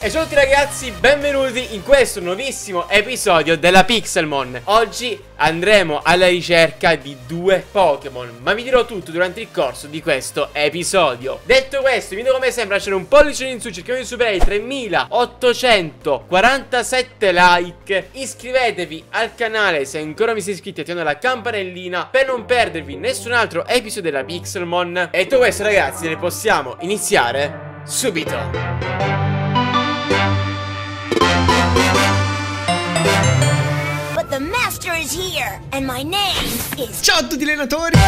E ciao a tutti ragazzi, benvenuti in questo nuovissimo episodio della Pixelmon Oggi andremo alla ricerca di due Pokémon Ma vi dirò tutto durante il corso di questo episodio Detto questo, vi invito come sempre a lasciare un pollice in su Cerchiamo di superare i 3847 like Iscrivetevi al canale se ancora mi siete iscritti attivando la campanellina Per non perdervi nessun altro episodio della Pixelmon E detto questo ragazzi, ne possiamo iniziare subito Música Ciao a tutti allenatori!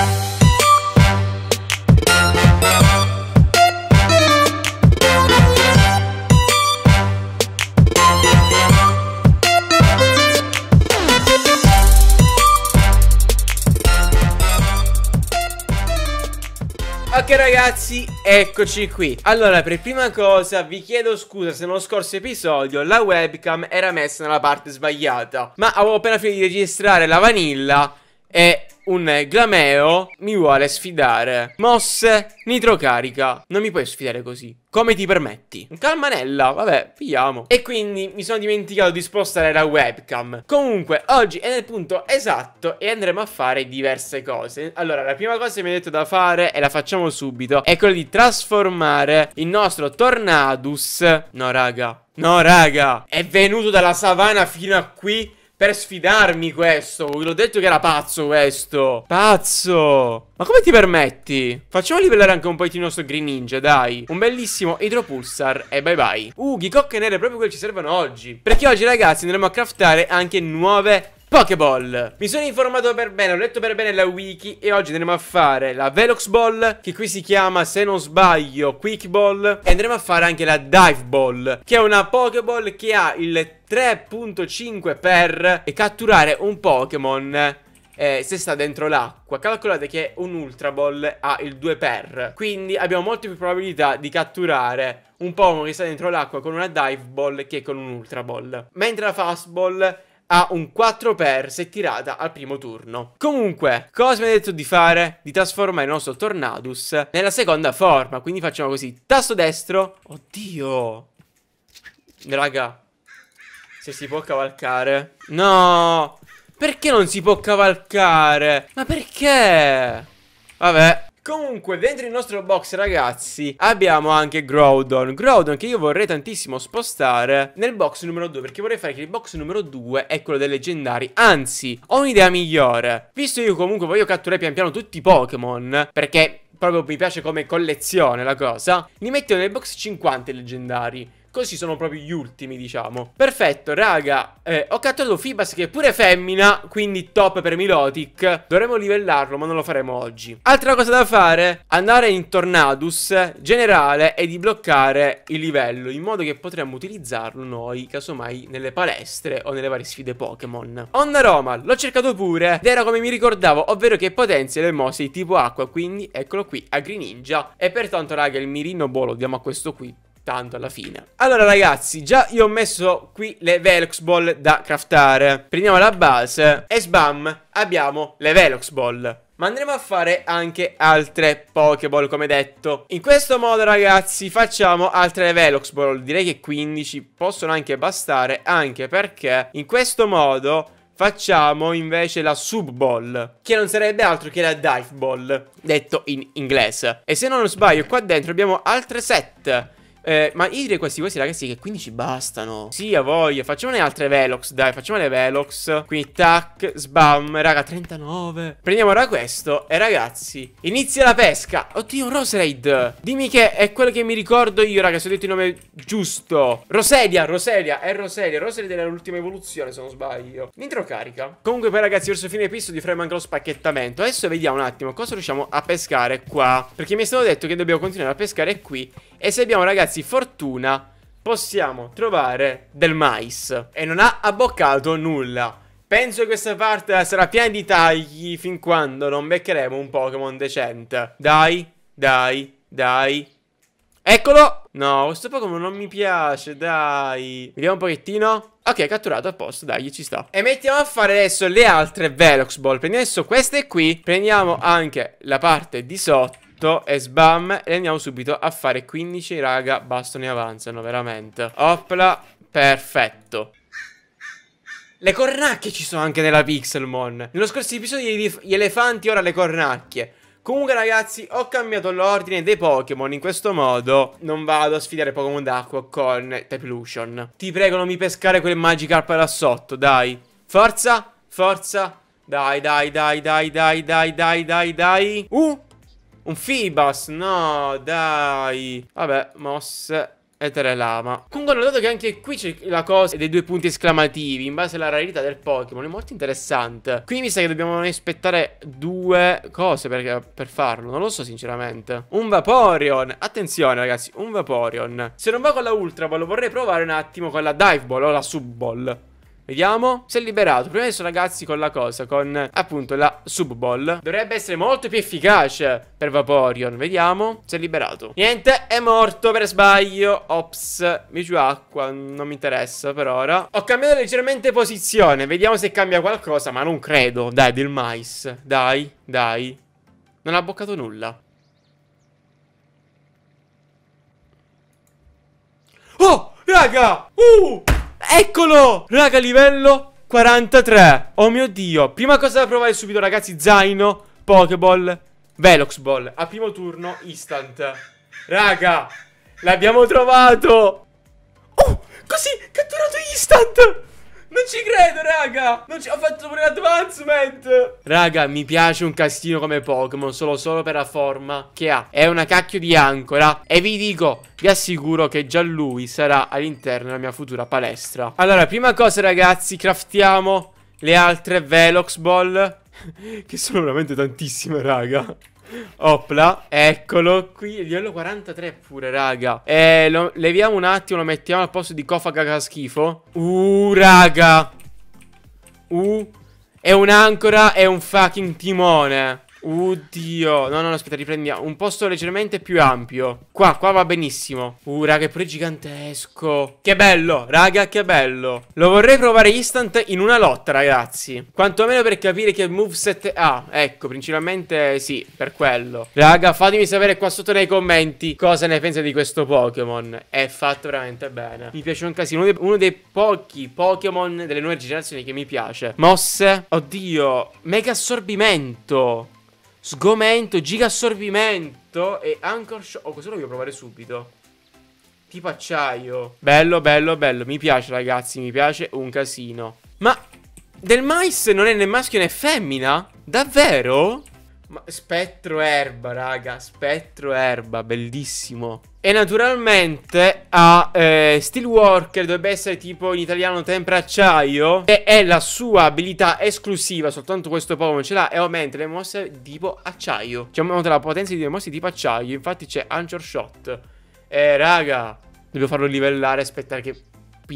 ragazzi, eccoci qui Allora, per prima cosa vi chiedo scusa se nello scorso episodio la webcam era messa nella parte sbagliata Ma avevo appena finito di registrare la vanilla e un Glameo mi vuole sfidare. Mosse, nitrocarica. Non mi puoi sfidare così. Come ti permetti? Un calmanella, vabbè, pigliamo. E quindi mi sono dimenticato di spostare la webcam. Comunque, oggi è nel punto esatto e andremo a fare diverse cose. Allora, la prima cosa che mi hai detto da fare, e la facciamo subito, è quella di trasformare il nostro Tornadus... No, raga. No, raga. È venuto dalla savana fino a qui per sfidarmi questo. Vi l'ho detto che era pazzo questo. Pazzo. Ma come ti permetti? Facciamo livellare anche un po' il nostro Green Ninja, dai. Un bellissimo Hydro Pulsar e bye bye. Uh, ghicocche nere, proprio quelle ci servono oggi. Perché oggi, ragazzi, andremo a craftare anche nuove Pokéball Mi sono informato per bene, ho letto per bene la wiki e oggi andremo a fare la Velox Ball Che qui si chiama, se non sbaglio, Quick Ball E andremo a fare anche la Dive Ball Che è una Pokéball che ha il 3.5 per E catturare un Pokémon eh, se sta dentro l'acqua. Calcolate che un Ultra Ball ha il 2 per, quindi abbiamo molte più probabilità di catturare un Pokémon che sta dentro l'acqua con una Dive Ball che con un Ultra Ball. Mentre la Fast Ball ha un 4 per se tirata al primo turno. Comunque, cosa mi ha detto di fare? Di trasformare il nostro Tornadus nella seconda forma. Quindi facciamo così. Tasto destro. Oddio. Raga. Se si può cavalcare. No. Perché non si può cavalcare? Ma perché? Vabbè. Comunque, dentro il nostro box, ragazzi, abbiamo anche Groudon. Groudon che io vorrei tantissimo spostare nel box numero 2, perché vorrei fare che il box numero 2 è quello dei leggendari. Anzi, ho un'idea migliore. Visto io comunque voglio catturare pian piano tutti i Pokémon, perché proprio mi piace come collezione la cosa, li metto nel box 50 i leggendari. Così sono proprio gli ultimi, diciamo. Perfetto, raga. Eh, ho catturato Fibas che è pure femmina, quindi top per Milotic. Dovremmo livellarlo, ma non lo faremo oggi. Altra cosa da fare, andare in Tornadus, generale, e di bloccare il livello, in modo che potremmo utilizzarlo noi, casomai, nelle palestre o nelle varie sfide Pokémon. Onda Roma, l'ho cercato pure, ed era come mi ricordavo, ovvero che potenzia le mosse di tipo acqua, quindi eccolo qui, Agrininja. E pertanto, raga, il mirino buono lo diamo a questo qui, tanto alla fine. Allora ragazzi, già io ho messo qui le Velox Ball da craftare. Prendiamo la base e sbam, abbiamo le Velox Ball. Ma andremo a fare anche altre Pokéball come detto In questo modo ragazzi facciamo altre Velox Ball Direi che 15 possono anche bastare Anche perché in questo modo facciamo invece la sub ball, che non sarebbe altro che la dive ball, detto in inglese. E se non sbaglio, qua dentro abbiamo altre 7. Eh, ma io direi questi, questi ragazzi che 15 bastano Sì, a voglia, facciamone altre velox, dai, facciamone velox Quindi tac, sbam, raga, 39 Prendiamo ora questo e ragazzi, inizia la pesca Oddio, Roserade Dimmi che è quello che mi ricordo io, ragazzi, ho detto il nome giusto Rosedia, Rosedia, è Rosedia Rosedia era l'ultima evoluzione, se non sbaglio L'intro carica Comunque poi ragazzi, verso fine episodio faremo anche lo spacchettamento Adesso vediamo un attimo cosa riusciamo a pescare qua Perché mi è stato detto che dobbiamo continuare a pescare qui e se abbiamo ragazzi fortuna possiamo trovare del mais E non ha abboccato nulla Penso che questa parte sarà piena di tagli fin quando non beccheremo un Pokémon decente Dai, dai, dai Eccolo! No, questo Pokémon non mi piace, dai Vediamo un pochettino Ok, catturato a posto, dai, ci sta E mettiamo a fare adesso le altre Velox Ball Prendiamo adesso queste qui Prendiamo anche la parte di sotto tutto è sbam e andiamo subito a fare 15, raga, bastoni avanzano, veramente. Opla, perfetto. Le cornacchie ci sono anche nella Pixelmon. Nello scorso episodio gli elefanti, ora le cornacchie. Comunque ragazzi ho cambiato l'ordine dei Pokémon in questo modo Non vado a sfidare Pokémon d'acqua con Typlution Ti prego non mi pescare quel Magikarp là sotto dai Forza, forza Dai dai dai dai dai dai dai dai dai Uh un Fibas, no, dai. Vabbè, mosse Etere lama. Comunque ho notato che anche qui c'è la cosa dei due punti esclamativi in base alla rarità del Pokémon. È molto interessante. Qui mi sa che dobbiamo aspettare due cose per, per farlo. Non lo so sinceramente. Un Vaporeon. Attenzione ragazzi, un Vaporeon. Se non va con la Ultra Ball vorrei provare un attimo con la Dive Ball o la Sub Ball. Vediamo. Si è liberato. adesso ragazzi con la cosa, con appunto la sub ball. Dovrebbe essere molto più efficace per Vaporeon. Vediamo. Si è liberato. Niente, è morto per sbaglio. Ops, mi giù acqua, non mi interessa per ora. Ho cambiato leggermente posizione. Vediamo se cambia qualcosa, ma non credo. Dai, del mais. Dai, dai. Non ha boccato nulla. Oh, raga! Uh! eccolo! Raga, livello 43. Oh mio Dio. Prima cosa da provare subito, ragazzi, zaino, Pokéball, Velox Ball. A primo turno, instant. Raga, l'abbiamo trovato! Oh, così, catturato instant! Non ci credo, raga. Non ci... Ho fatto pure l'advancement. Raga, mi piace un castino come Pokémon. Solo, solo per la forma che ha. È una cacchio di ancora. E vi dico, vi assicuro che già lui sarà all'interno della mia futura palestra. Allora, prima cosa, ragazzi, craftiamo le altre Velox Ball. che sono veramente tantissime, raga. Opla, eccolo qui, livello 43 pure, raga. Eh, lo leviamo un attimo, lo mettiamo al posto di Kofa caga schifo. Uh, raga. Uh, è un'ancora, è un fucking timone. Oddio. No, no, no, aspetta, riprendiamo. Un posto leggermente più ampio. Qua, qua va benissimo. Uh, raga, è pure gigantesco. Che bello, raga, che bello. Lo vorrei provare instant in una lotta, ragazzi. Quantomeno per capire che moveset ha. Ah, ecco, principalmente sì, per quello. Raga, fatemi sapere qua sotto nei commenti cosa ne pensate di questo Pokémon. È fatto veramente bene. Mi piace un casino. Uno dei, uno dei pochi Pokémon delle nuove generazioni che mi piace. Mosse. Oddio, mega assorbimento. Sgomento, gigassorbimento e anchor shock. Oh, questo lo voglio provare subito. Tipo acciaio. Bello, bello, bello. Mi piace, ragazzi. Mi piace un casino. Ma del mais non è né maschio né femmina? Davvero? Ma spettro erba, raga. Spettro erba, bellissimo. E naturalmente a eh, Steelworker dovrebbe essere tipo in italiano tempra acciaio. E è la sua abilità esclusiva. Soltanto questo Pokémon ce l'ha. E aumenta le mosse tipo acciaio. Cioè aumenta la potenza di due mosse tipo acciaio. Infatti c'è Anchor Shot. E eh, raga. Dobbiamo farlo livellare. Aspettare che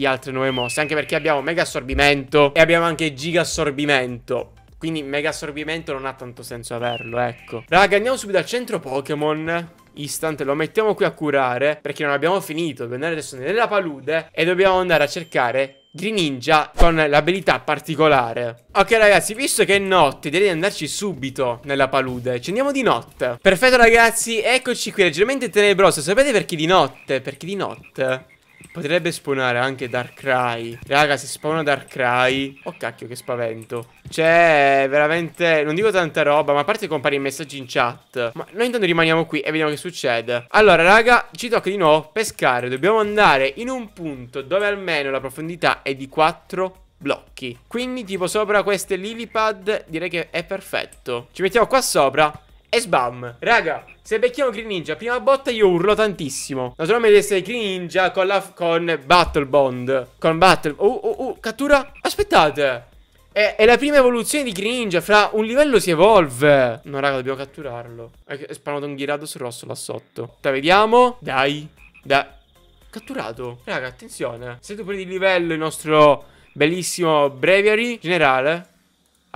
altre nuove mosse. Anche perché abbiamo mega assorbimento. E abbiamo anche giga assorbimento. Quindi mega assorbimento non ha tanto senso averlo, ecco. Raga, andiamo subito al centro Pokémon. Instant, lo mettiamo qui a curare perché non abbiamo finito. Dobbiamo andare adesso nella palude e dobbiamo andare a cercare Greninja con l'abilità particolare. Ok ragazzi, visto che è notte, direi di andarci subito nella palude. Ci andiamo di notte. Perfetto ragazzi, eccoci qui, leggermente tenebroso. Sapete perché di notte? Perché di notte Potrebbe spawnare anche Darkrai. Raga, se spawna Darkrai... Oh cacchio, che spavento. Cioè, veramente... Non dico tanta roba, ma a parte compare i messaggi in chat. Ma noi intanto rimaniamo qui e vediamo che succede. Allora, raga, ci tocca di nuovo pescare. Dobbiamo andare in un punto dove almeno la profondità è di 4 blocchi. Quindi tipo sopra queste lily pad, direi che è perfetto. Ci mettiamo qua sopra e sbam Raga Se becchiamo Green Ninja Prima botta io urlo tantissimo Naturalmente deve essere Green Ninja Con la Con Battle Bond Con Battle Oh oh oh Cattura Aspettate è, è, la prima evoluzione di Green Ninja. Fra un livello si evolve. No, raga, dobbiamo catturarlo. È spawnato un Ghirados rosso là sotto. Dai, vediamo. Dai. Dai. Catturato. Raga, attenzione. Se tu prendi il livello il nostro bellissimo Breviary generale.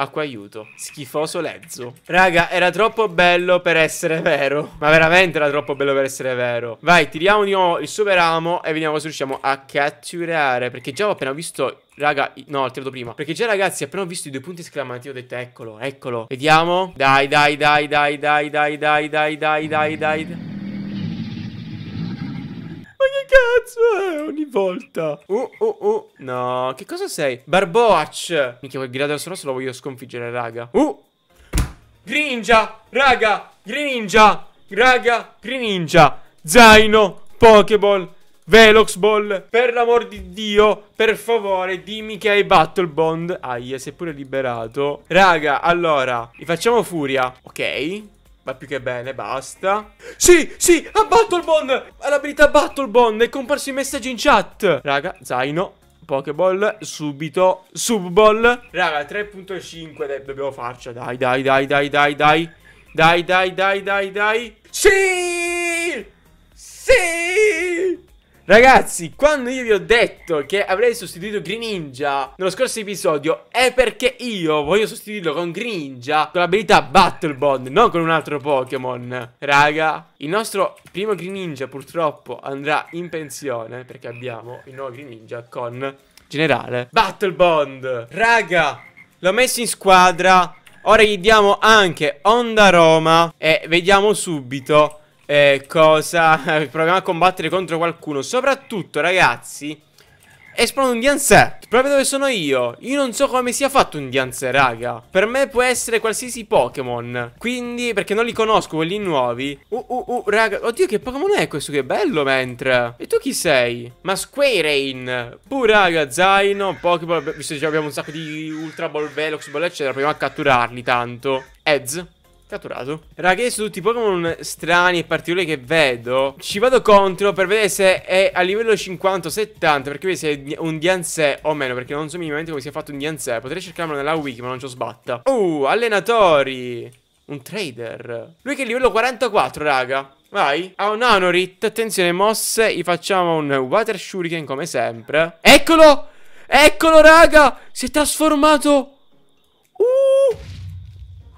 Acqua aiuto. Schifoso Lezzo. Raga, era troppo bello per essere vero. Ma veramente era troppo bello per essere vero. Vai, tiriamo di nuovo il super amo e vediamo se riusciamo a catturare. Perché già ho appena visto... Raga, no, ho tirato prima. Perché già ragazzi, appena ho visto i due punti esclamativi ho detto eccolo, eccolo. Vediamo. Dai, dai, dai, dai, dai, dai, dai, dai, dai, dai, dai. dai cazzo è ogni volta? Oh, oh, oh. No, che cosa sei? Barboach. Minchia, quel gridare rosso lo voglio sconfiggere, raga. Oh. Grinja, raga. Grinja, raga. Grinja. Zaino. Pokéball. Velox Ball, per l'amor di Dio, per favore, dimmi che hai Battle Bond. Aia, ah, sei pure liberato. Raga, allora, vi facciamo furia. Ok, Va più che bene, basta. Sì, sì, a Battlebond! Ha l'abilità Battlebond, è comparso i messaggi in chat. Raga, zaino, Pokéball, subito, Subball. Raga, 3.5, dobbiamo farcela, dai, dai, dai, dai, dai, dai. Dai, dai, dai, dai, dai. Sì! Sì! Ragazzi, quando io vi ho detto che avrei sostituito Greninja nello scorso episodio è perché io voglio sostituirlo con Greninja con l'abilità Battle Bond, non con un altro Pokémon. Raga, il nostro primo Greninja purtroppo andrà in pensione perché abbiamo il nuovo Greninja con generale Battle Bond. Raga, l'ho messo in squadra, ora gli diamo anche Onda Roma e vediamo subito eh, cosa proviamo a combattere contro qualcuno. Soprattutto, ragazzi, esplode un dianzè. Proprio dove sono io. Io non so come sia fatto un dianzè, raga. Per me può essere qualsiasi Pokémon. Quindi, perché non li conosco, quelli nuovi. Uh, uh, uh, raga. Oddio, che Pokémon è questo? Che bello, mentre. E tu chi sei? Ma Squarein. Puh, raga, zaino, Pokémon. Visto che abbiamo un sacco di Ultra Ball, Velox Ball, eccetera. Proviamo a catturarli tanto. Ez catturato. Raga, io su tutti i Pokémon strani e particolari che vedo, ci vado contro per vedere se è a livello 50 o 70, perché vedi se è un Dianzè o meno, perché non so minimamente come sia fatto un Dianzè. Potrei cercarlo nella wiki, ma non ci ho sbatta. Uh, allenatori. Un trader. Lui che è livello 44, raga. Vai. Ha un Anorit. Attenzione, mosse. Gli facciamo un Water Shuriken come sempre. Eccolo! Eccolo, raga! Si è trasformato. Uh!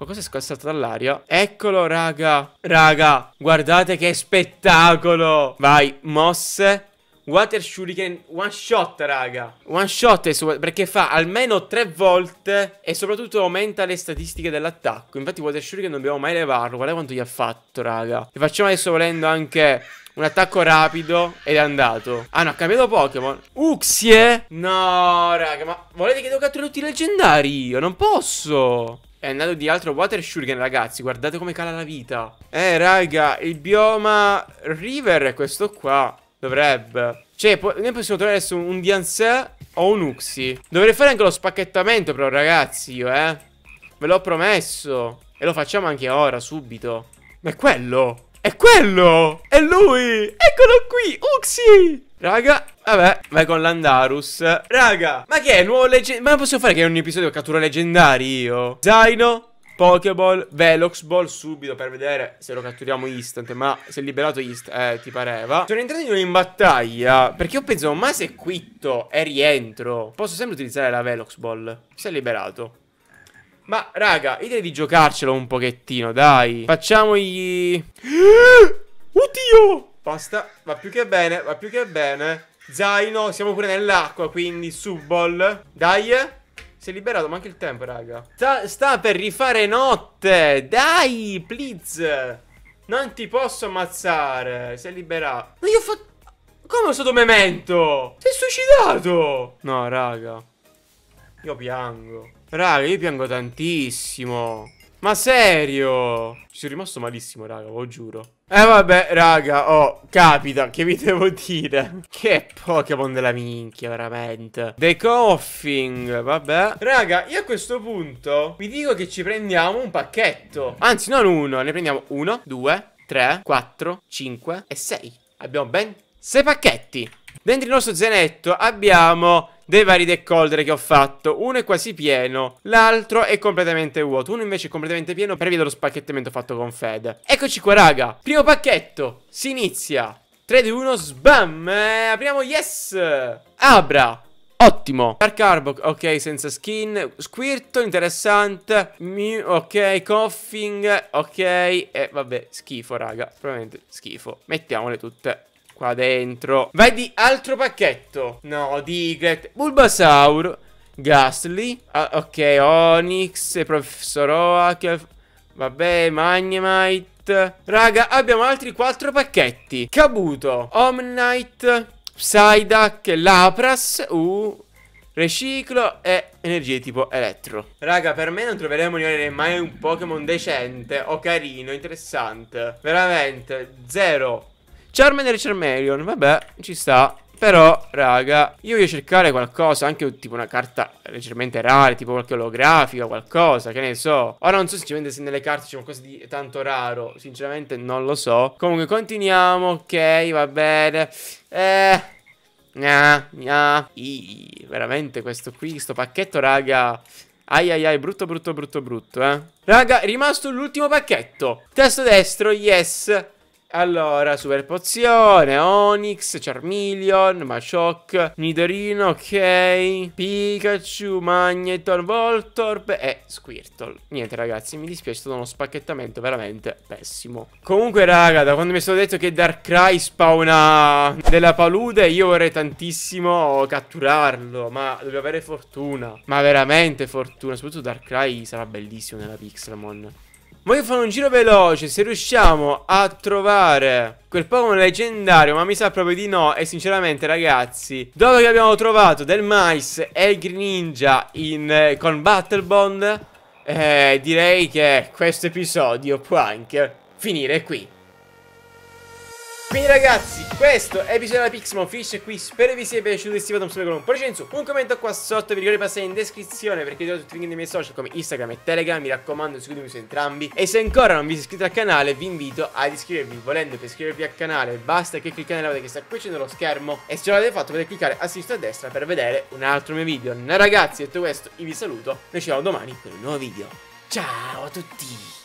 Qualcosa è scassato dall'aria. Eccolo, raga. Raga, guardate che spettacolo. Vai, mosse. Water Shuriken one shot, raga. One shot perché fa almeno tre volte e soprattutto aumenta le statistiche dell'attacco. Infatti Water Shuriken non dobbiamo mai levarlo. Guarda quanto gli ha fatto, raga. E facciamo adesso volendo anche un attacco rapido ed è andato. Ah no, ha cambiato Pokémon. Uxie? No, raga, ma volete che devo catturare tutti i leggendari? Io non posso. È andato di altro Water Shuriken, ragazzi. Guardate come cala la vita. Eh, raga, il bioma River è questo qua. Dovrebbe. Cioè, po noi possiamo trovare adesso un Diansè o un Uxi. Dovrei fare anche lo spacchettamento, però, ragazzi, io, eh. Ve l'ho promesso. E lo facciamo anche ora, subito. Ma è quello. È quello! È lui! Eccolo qui! Uxie! Raga, vabbè, vai con l'Andarus Raga, ma che è? Nuovo leggendario? Ma possiamo fare che in un episodio cattura leggendari io? Zaino, Pokéball, Velox Ball subito per vedere se lo catturiamo instant. Ma se liberato instant, eh, ti pareva. Sono entrato in, in battaglia. Perché ho pensato, ma se quitto e rientro, posso sempre utilizzare la Velox Ball. Si è liberato. Ma raga, io direi di giocarcelo un pochettino, dai. Facciamogli... Oddio! Basta, va più che bene, va più che bene. Zaino, siamo pure nell'acqua, quindi subball. Dai. Si è liberato, ma anche il tempo, raga. Sta, sta per rifare notte. Dai, please. Non ti posso ammazzare. Si è liberato. Ma io ho fatto... Come ho stato memento? Sei suicidato? No, raga. Io piango. Raga, io piango tantissimo. Ma serio? Ci sono rimasto malissimo, raga, ve lo giuro. Eh vabbè, raga, oh, capita, che vi devo dire? Che Pokémon della minchia, veramente. The Coughing, vabbè. Raga, io a questo punto vi dico che ci prendiamo un pacchetto. Anzi, non uno, ne prendiamo uno, due, tre, quattro, cinque e sei. Abbiamo ben sei pacchetti. Dentro il nostro zenetto abbiamo dei vari deck che ho fatto. Uno è quasi pieno, l'altro è completamente vuoto. Uno invece è completamente pieno per via dello spacchettamento fatto con Fed. Eccoci qua, raga. Primo pacchetto, si inizia. 3 di 1, sbam! Eh, apriamo, yes! Abra! Ottimo Dark Arbok, ok, senza skin Squirtle, interessante Mew, ok, Coughing, ok E eh, vabbè, schifo raga, probabilmente schifo Mettiamole tutte qua dentro. Vai di altro pacchetto. No, Diglett. Bulbasaur. Ghastly. Ah, ok, Onyx. Professor Oak. Vabbè, Magnemite. Raga, abbiamo altri quattro pacchetti. Kabuto. Omnite. Psyduck. Lapras. Uh. Reciclo e energie tipo elettro Raga per me non troveremo mai un Pokémon decente o carino, interessante Veramente, zero Charmander e Charmeleon, vabbè, ci sta però, raga, io voglio cercare qualcosa, anche tipo una carta leggermente rara, tipo qualche olografica, qualcosa, che ne so. Ora non so sinceramente se nelle carte c'è qualcosa di tanto raro, sinceramente non lo so. Comunque continuiamo, ok, va bene. Eh... Gna, gna. I, veramente questo qui, questo pacchetto, raga... Ai ai ai, brutto brutto brutto brutto, eh. Raga, rimasto l'ultimo pacchetto. Testo destro, yes. Allora, super pozione, Onyx, Charmeleon, Machoc, Nidorino, ok, Pikachu, Magneton, Voltorb e Squirtle. Niente ragazzi, mi dispiace, è stato uno spacchettamento veramente pessimo. Comunque raga, da quando mi sono detto che Darkrai spawna della palude, io vorrei tantissimo catturarlo, ma devo avere fortuna. Ma veramente fortuna, soprattutto Darkrai sarà bellissimo nella Pixelmon. Voglio fare un giro veloce se riusciamo a trovare quel Pokémon leggendario ma mi sa proprio di no e sinceramente ragazzi dopo che abbiamo trovato del Mais e Greninja in, eh, con Battle Bond eh, direi che questo episodio può anche finire qui. Quindi ragazzi, questo è l'episodio della Pixmon Fish qui, spero vi sia piaciuto e stivate un solo con un su, un commento qua sotto, vi ricordo di passare in descrizione perché trovate tutti i link dei miei social come Instagram e Telegram, mi raccomando seguitemi su entrambi e se ancora non vi siete iscritti al canale vi invito ad iscrivervi, volendo per iscrivervi al canale basta che cliccate nella che sta qui c'è nello schermo e se non l'avete fatto potete cliccare a sinistra e a destra per vedere un altro mio video. No, ragazzi, detto questo io vi saluto, noi ci vediamo domani per un nuovo video, ciao a tutti!